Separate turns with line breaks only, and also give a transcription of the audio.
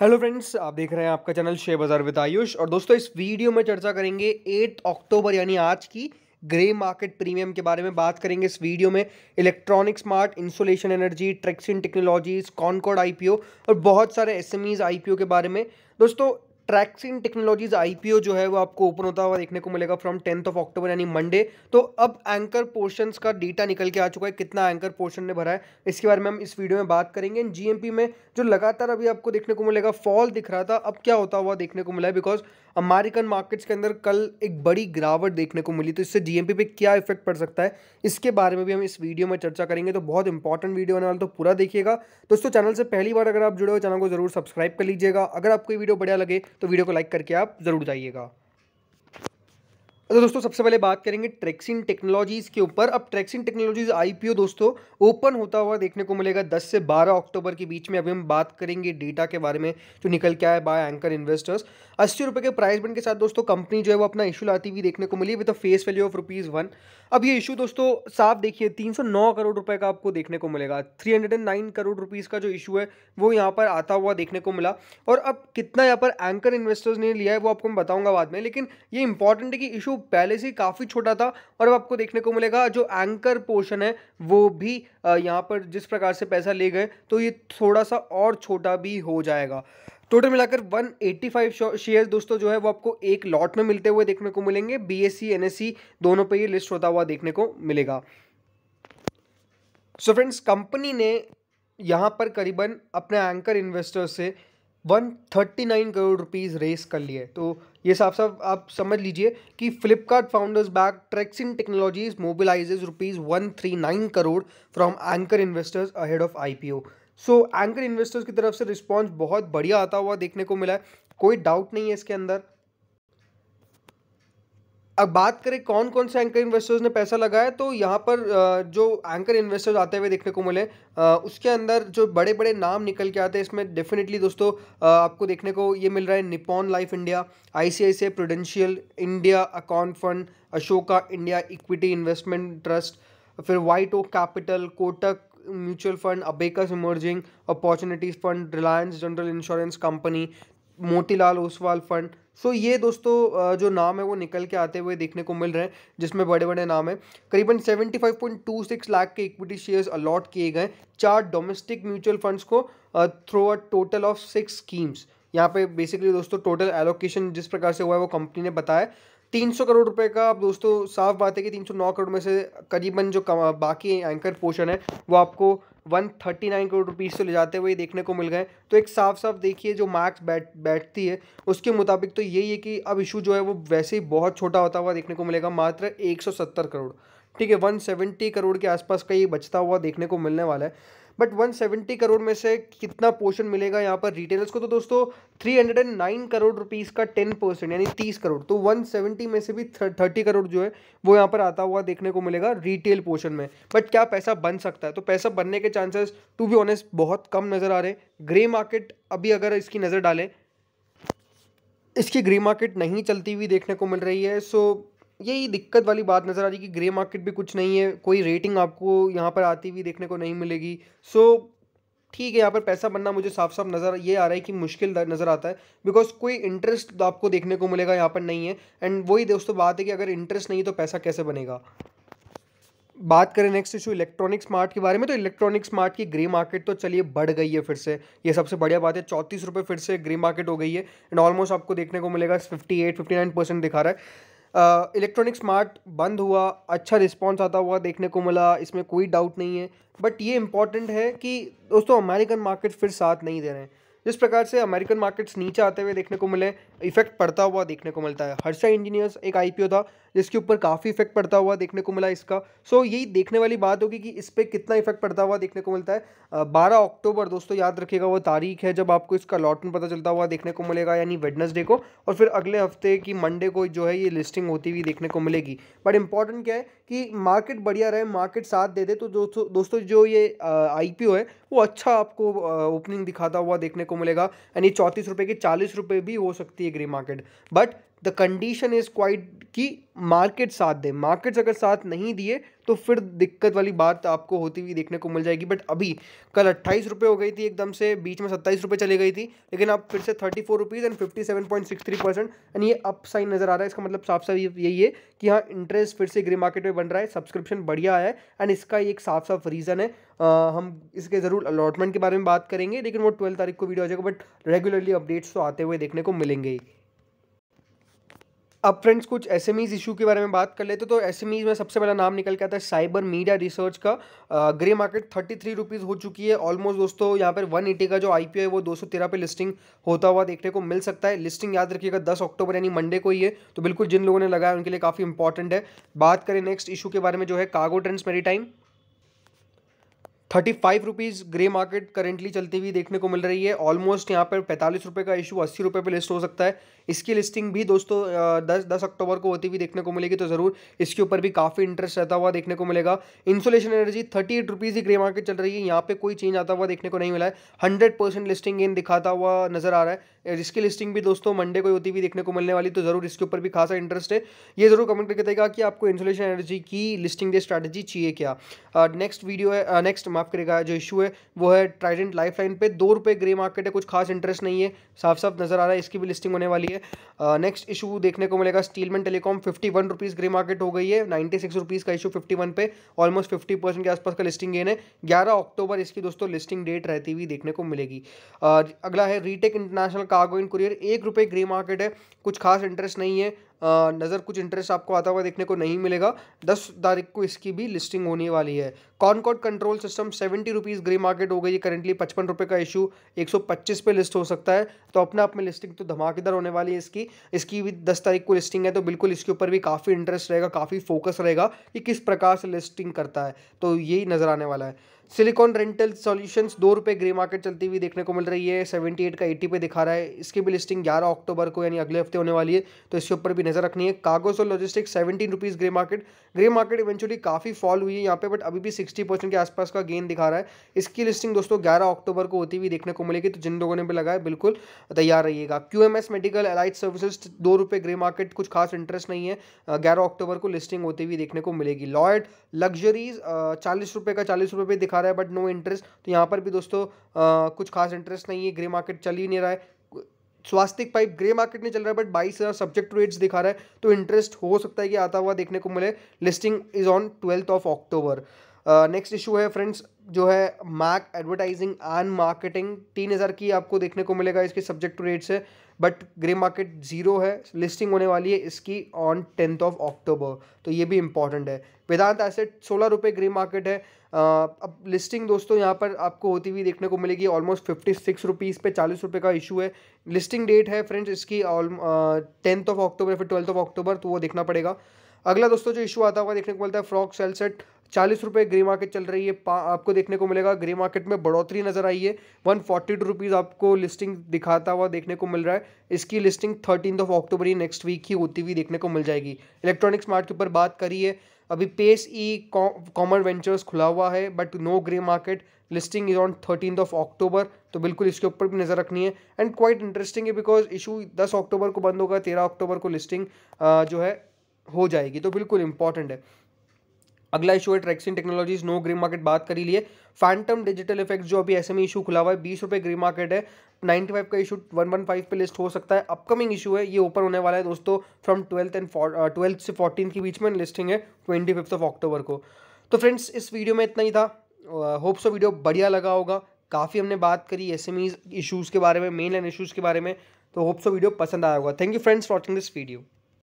hello friends आप देख रहे हैं आपका channel share Bazaar with Ayush और दोस्तों इस वीडियो में चर्चा करेंगे 8 अक्टूबर यानी आज की ग्रे मार्केट प्रीमियम के बारे में बात करेंगे इस वीडियो में electronic smart insolation energy Tracxn technologies Concord IPO और बहुत सारे एसएमईज आईपीओ के बारे में दोस्तों ट्रैक्सिन टेक्नोलॉजीज आईपीओ जो है वो आपको ओपन होता हुआ देखने को मिलेगा फ्रॉम टेंथ ऑफ अक्टूबर यानी मंडे तो अब एंकर पोर्शन का डेटा निकल के आ चुका है कितना एंकर पोर्शन ने भरा है इसके बारे में हम इस वीडियो में बात करेंगे जीएमपी में जो लगातार अभी आपको देखने को मिलेगा फॉल दिख रहा था अब क्या होता हुआ देखने को मिला है बिकॉज अमेरिकन मार्केट्स के अंदर कल एक बड़ी गिरावट देखने को मिली तो इससे जीएमपी पे क्या इफेक्ट पड़ सकता है इसके बारे में भी हम इस वीडियो में चर्चा करेंगे तो बहुत इंपॉर्टेंट वीडियो होने वाला तो पूरा देखिएगा दोस्तों चैनल से पहली बार अगर आप जुड़े हो चैनल को जरूर सब्सक्राइब कर लीजिएगा अगर आपको ये वीडियो बढ़िया लगे तो वीडियो को लाइक करके आप जरूर जाइएगा तो दोस्तों सबसे पहले बात करेंगे ट्रैक्सिन टेक्नोलॉजीज़ के ऊपर अब ट्रैक्सिन टेक्नोलॉजीज़ आईपीओ दोस्तों ओपन होता हुआ देखने को मिलेगा 10 से 12 अक्टूबर के बीच में अभी हम बात करेंगे डेटा के बारे में जो निकल के आया बाय एंकर इन्वेस्टर्स अस्सी रुपये के प्राइस बैंड के साथ दोस्तों कंपनी जो है वो अपना इशू लाती हुई देखने को मिली with face value of rupees one अब ये इशू दोस्तों साफ देखिए 309 करोड़ रुपए का आपको देखने को मिलेगा 309 करोड़ रुपीज़ का जो इशू है वो यहाँ पर आता हुआ देखने को मिला और अब कितना यहाँ पर एंकर इन्वेस्टर्स ने लिया है वो आपको मैं बताऊँगा बाद में लेकिन ये इंपॉर्टेंट है कि इशू पहले से काफ़ी छोटा था और अब आपको देखने को मिलेगा जो एंकर पोर्शन है वो भी यहाँ पर जिस प्रकार से पैसा ले गए तो ये थोड़ा सा और छोटा भी हो जाएगा टोटल मिलाकर 185 शेयर दोस्तों जो है वो आपको एक लॉट में मिलते हुए देखने को मिलेंगे बी एस सी दोनों पे ये लिस्ट होता हुआ देखने को मिलेगा सो फ्रेंड्स कंपनी ने यहाँ पर करीबन अपने एंकर इन्वेस्टर्स से 139 करोड़ रुपीज़ रेस कर लिए तो ये साफ साफ आप समझ लीजिए कि Flipkart founders back Tracxn technologies mobilizes rupees one three nine crore from anchor investors ahead of IPO so anchor investors की तरफ से रिस्पॉन्स बहुत बढ़िया आता हुआ देखने को मिला है कोई डाउट नहीं है इसके अंदर अब बात करें कौन कौन से एंकर इन्वेस्टर्स ने पैसा लगाया तो यहाँ पर जो एंकर इन्वेस्टर्स आते हुए देखने को मिले उसके अंदर जो बड़े बड़े नाम निकल के आते हैं इसमें डेफिनेटली दोस्तों आपको देखने को ये मिल रहा है Nippon life India I C I C prudential India account fund Ashoka India equity investment trust फिर white oak capital Kotak mutual fund abacus emerging opportunities fund Reliance general insurance company Motilal Oswal fund so ये दोस्तों जो नाम है वो निकल के आते हुए देखने को मिल रहे हैं जिसमें बड़े बड़े नाम हैं करीबन seventy five point two six lakh के इक्विटी शेयर्स अलॉट किए गए चार डोमेस्टिक म्यूचुअल फंड्स को through a total of six schemes यहाँ पे बेसिकली दोस्तों टोटल एलोकेशन जिस प्रकार से हुआ है वो कंपनी ने बताया 300 करोड़ रुपए का आप दोस्तों साफ बात है कि 309 करोड़ में से करीबन जो बाकी एंकर पोर्शन है वो आपको 139 करोड़ रुपीज़ से ले जाते हुए देखने को मिल गए तो एक साफ साफ देखिए जो मार्क्स बैठ बैठती है उसके मुताबिक तो यही है कि अब इशू जो है वो वैसे ही बहुत छोटा होता हुआ देखने को मिलेगा मात्र एक करोड़ ठीक है वन करोड़ के आसपास का ये बचता हुआ देखने को मिलने वाला है बट 170 करोड़ में से कितना पोर्शन मिलेगा यहाँ पर रिटेलर्स को तो दोस्तों 309 करोड़ रुपीज़ का 10 परसेंट यानी 30 करोड़ तो 170 में से भी 30 करोड़ जो है वो यहाँ पर आता हुआ देखने को मिलेगा रिटेल पोर्शन में बट क्या पैसा बन सकता है तो पैसा बनने के चांसेस टू बी ऑनेस्ट बहुत कम नज़र आ रहे ग्रे मार्केट अभी अगर इसकी नज़र डालें इसकी ग्रे मार्केट नहीं चलती हुई देखने को मिल रही है सो यही दिक्कत वाली बात नज़र आ रही कि ग्रे मार्केट भी कुछ नहीं है कोई रेटिंग आपको यहाँ पर आती हुई देखने को नहीं मिलेगी सो ठीक है यहाँ पर पैसा बनना मुझे साफ साफ नज़र ये आ रहा है कि मुश्किल नज़र आता है बिकॉज कोई इंटरेस्ट तो आपको देखने को मिलेगा यहाँ पर नहीं है एंड वही दोस्तों बात है कि अगर इंटरेस्ट नहीं है तो पैसा कैसे बनेगा बात करें नेक्स्ट इशू इलेक्ट्रॉनिक स्मार्ट के बारे में तो इलेक्ट्रॉनिक स्मार्ट की ग्रे मार्केट तो चलिए बढ़ गई है फिर से ये सबसे बढ़िया बात है चौंतीस रुपये फिर से ग्रे मार्केट हो गई है एंड ऑलमोस्ट आपको देखने को मिलेगा fifty eight fifty nine percent दिखा रहा है इलेक्ट्रॉनिक स्मार्ट बंद हुआ अच्छा रिस्पॉन्स आता हुआ देखने को मिला इसमें कोई डाउट नहीं है बट ये इंपॉर्टेंट है कि दोस्तों अमेरिकन मार्केट फिर साथ नहीं दे रहे हैं जिस प्रकार से अमेरिकन मार्केट्स नीचे आते हुए देखने को मिले इफेक्ट पड़ता हुआ देखने को मिलता है हर्षा इंजीनियर्स एक आईपीओ था जिसके ऊपर काफ़ी इफेक्ट पड़ता हुआ देखने को मिला इसका सो यही देखने वाली बात होगी कि इस पर कितना इफेक्ट पड़ता हुआ देखने को मिलता है बारह अक्टूबर दोस्तों याद रखिएगा वो तारीख है जब आपको इसका लॉटन पता चलता हुआ देखने को मिलेगा यानी वेडनसडे को और फिर अगले हफ्ते की मंडे को जो है ये लिस्टिंग होती हुई देखने को मिलेगी बट इम्पॉर्टेंट क्या है कि मार्केट बढ़िया रहे मार्केट साथ दे दे तो दोस्तों दोस्तों जो ये आई है वो अच्छा आपको ओपनिंग दिखाता हुआ देखने को मिलेगा यानी चौंतीस रुपये की चालीस रुपये भी हो सकती है grey market but the condition is quite कि मार्केट साथ दे मार्केट्स अगर साथ नहीं दिए तो फिर दिक्कत वाली बात आपको होती हुई देखने को मिल जाएगी बट अभी कल अट्ठाईस रुपये हो गई थी एकदम से बीच में सत्ताईस रुपये चली गई थी लेकिन अब फिर से thirty four rupees and fifty seven point six three percent and ये अप साइन नज़र आ रहा है इसका मतलब साफ साफ यही है कि हाँ इंटरेस्ट फिर से ग्रे मार्केट में बन रहा है सब्सक्रिप्शन बढ़िया है एंड इसका एक साफ साफ रीज़न है आ, हम इसके ज़रूर अलॉटमेंट के बारे में बात करेंगे लेकिन वो ट्वेल्थ तारीख को वीडियो आ जाएगा बट रेगुलरली अपडेट्स तो आते हुए देखने को मिलेंगे ही अब फ्रेंड्स कुछ एस एम इशू के बारे में बात कर लेते तो एस एम में सबसे पहला नाम निकल के आता है साइबर मीडिया रिसर्च का grey market thirty three rupees हो चुकी है ऑलमोस्ट दोस्तों यहाँ पर वन एटी का जो आई पी है वो दो सौ तेरह पे लिस्टिंग होता हुआ देखने को मिल सकता है लिस्टिंग याद रखिएगा दस अक्टूबर यानी मंडे को ही है तो बिल्कुल जिन लोगों ने लगाया उनके लिए काफ़ी इंपॉर्टेंट है बात करें नेक्स्ट इशू के बारे में जो है कागो ट्रेंड्स मेरी time thirty five rupees grey market currently चलती हुई देखने को मिल रही है ऑलमोस्ट यहाँ पर पैंतालीस रुपये का इशू अस्सी रुपये पर लिस्ट हो सकता है इसकी लिस्टिंग भी दोस्तों दस दस अक्टूबर को होती हुई देखने को मिलेगी तो ज़रूर इसके ऊपर भी काफ़ी इंटरेस्ट रहता हुआ देखने को मिलेगा insulation energy thirty eight rupees ही ग्रे मार्केट चल रही है यहाँ पर कोई चेंज आता हुआ देखने को नहीं मिला है हंड्रेड परसेंट लिस्टिंग गेन दिखाता हुआ नज़र आ रहा है जिसकी लिस्टिंग भी दोस्तों मंडे को होती हुई देखने को मिलने वाली तो ज़रूर इसके ऊपर भी खासा इंटरेस्ट है ये जरूर कमेंट करके देगा कि आपको इंसुलेशन एनर्जी की लिस्टिंग दे स्ट्रैटेजी चाहिए क्या नेक्स्ट वीडियो है नेक्स्ट माफ करेगा जो इशू है वो है ट्राइडेंट लाइफ लाइन पर दो रुपये ग्रे मार्केट है कुछ खास इंटरेस्ट नहीं है साफ साफ नजर आ रहा है इसकी भी लिस्टिंग होने वाली है नेक्स्ट इशू देखने को मिलेगा Steelman telecom fifty one rupees grey market हो गई है नाइन्टी सिक्स रुपीज़ का इशू फिफ्टी वन पे ऑलमोस्ट फिफ्टी परसेंट के आसपास का लिस्टिंग गेन है ग्यारह अक्टूबर इसकी दोस्तों लिस्टिंग डेट रहती हुई देखने को मिलेगी अगला है Reetech international cargo in courier एक रुपये ग्रे मार्केट है कुछ खास इंटरेस्ट नहीं है नज़र कुछ इंटरेस्ट आपको आता हुआ देखने को नहीं मिलेगा दस तारीख को इसकी भी लिस्टिंग होने वाली है Concord control system seventy rupees grey market हो गई है करेंटली पचपन रुपये का इशू एक सौ पच्चीस पे लिस्ट हो सकता है तो अपने आप में लिस्टिंग तो धमाकेदार होने वाली है इसकी इसकी भी दस तारीख को लिस्टिंग है तो बिल्कुल इसके ऊपर भी काफ़ी इंटरेस्ट रहेगा काफ़ी फोकस रहेगा कि किस प्रकार से लिस्टिंग करता है तो यही नज़र आने वाला है सिलिकॉन रेंटल सॉल्यूशंस दो रुपये ग्रे मार्केट चलती हुई देखने को मिल रही है सेवेंटी एट का एट्टी पे दिखा रहा है इसकी भी लिस्टिंग ग्यारह अक्टूबर को यानी अगले हफ्ते होने वाली है तो इसके ऊपर भी नज़र रखनी है कागज़ और logistics seventeen rupees grey market grey market eventually काफ़ी फॉल हुई है यहाँ पे बट अभी भी सिक्सटी परसेंट के आसपास का गेन दिखा रहा है इसकी लिस्टिंग दोस्तों ग्यारह अक्टूबर को होती हुई देखने को मिलेगी तो जिन लोगों ने भी लगाया बिल्कुल तैयार रहिएगा क्यू मेडिकल एलाइट सर्विसेज दो रुपये ग्रे मार्केट कुछ खास इंटरेस्ट नहीं है ग्यारह अक्टूबर को लिस्टिंग होती हुई देखने को मिलेगी लॉयड लग्जरीज चालीस रुपये का चालीस रुपये भी दिखा रहा है बट नो इंटरेस्ट तो यहाँ पर भी दोस्तों कुछ खास इंटरेस्ट नहीं है ग्रे मार्केट चल ही नहीं रहा है स्वास्तिक पाइप ग्रे मार्केट में चल रहा है बट बाईस हज़ार सब्जेक्ट रेट्स दिखा रहा है तो इंटरेस्ट हो सकता है कि आता हुआ देखने को मिले listing is on twelfth of October next uh, issue है फ्रेंड्स जो है मैक एडवर्टाइजिंग एंड मार्केटिंग तीन हज़ार की आपको देखने को मिलेगा इसके सब्जेक्ट टू रेट्स है बट ग्रे मार्केट जीरो है लिस्टिंग होने वाली है इसकी ऑन टेंथ ऑफ अक्टूबर तो ये भी इंपॉर्टेंट है वेदांत एसेट सोलह रुपये ग्रे मार्केट है अब लिस्टिंग दोस्तों यहाँ पर आपको होती हुई देखने को मिलेगी ऑलमोस्ट फिफ्टी सिक्स रुपीज़ पे चालीस रुपये का इशू है लिस्टिंग डेट है फ्रेंड्स इसकी टेंथ ऑफ अक्टूबर फिर ट्वेल्थ ऑफ अक्टूबर तो वो देखना पड़ेगा अगला दोस्तों जो इशू आता हुआ देखने को मिलता है फ्रॉक सेल सेट चालीस रुपये ग्रे मार्केट चल रही है आपको देखने को मिलेगा ग्रे मार्केट में बढ़ोतरी नजर आई है वन फोर्टी टू रुपीज़ आपको लिस्टिंग दिखाता हुआ देखने को मिल रहा है इसकी लिस्टिंग थर्टीन ऑफ अक्टूबर ही नेक्स्ट वीक ही होती हुई देखने को मिल जाएगी इलेक्ट्रॉनिक्स मार्ट के ऊपर बात करी है अभी पेस ई कॉमन वेंचर्स खुला हुआ है but no grey market listing is on thirteen of October तो बिल्कुल इसके ऊपर भी नज़र रखनी है एंड क्वाइट इंटरेस्टिंग है बिकॉज इशू दस अक्टूबर को बंद होगा तेरह अक्टूबर को लिस्टिंग जो है हो जाएगी तो बिल्कुल इंपॉर्टेंट है अगला इशू है Tracxn technologies no green market बात करी लिए फैंटम डिजिटल इफेक्ट्स जो अभी एसएमई इशू e खुला हुआ है बीस रुपये ग्रीन मार्केट है नाइन्टी फाइव का इशू वन वन फाइव पे लिस्ट हो सकता है अपकमिंग इशू है ये ओपन होने वाला है दोस्तों फ्रॉम ट्वेल्थ एंड ट्वेल्थ से फोर्टीन के बीच में लिस्टिंग है ट्वेंटी फिफ्थ ऑफ अक्टूबर को तो फ्रेंड्स इस वीडियो में इतना ही था होप्स ऑफ वीडियो बढ़िया लगा होगा काफ़ी हमने बात करी एस एम इशूज़ के बारे में मेन लाइन इशूज़ के बारे में तो होप्स ऑफ वीडियो पसंद आया होगा thank you friends watching this video